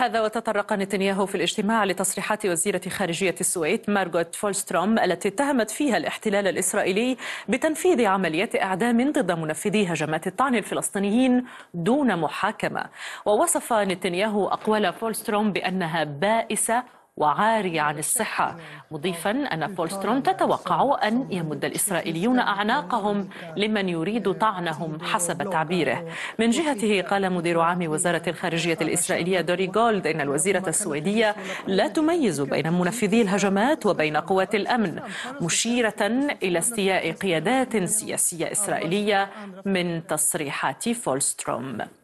هذا وتطرق نتنياهو في الاجتماع لتصريحات وزيرة خارجية السويد مارغوت فولستروم التي اتهمت فيها الاحتلال الإسرائيلي بتنفيذ عملية إعدام ضد منفذي هجمات الطعن الفلسطينيين دون محاكمة ووصف نتنياهو أقوال فولستروم بأنها بائسة وعاري عن الصحة مضيفا أن فولستروم تتوقع أن يمد الإسرائيليون أعناقهم لمن يريد طعنهم حسب تعبيره من جهته قال مدير عام وزارة الخارجية الإسرائيلية دوري جولد إن الوزيرة السويدية لا تميز بين منفذي الهجمات وبين قوات الأمن نعم، مشيرة إلى استياء قيادات سياسية إسرائيلية من تصريحات فولستروم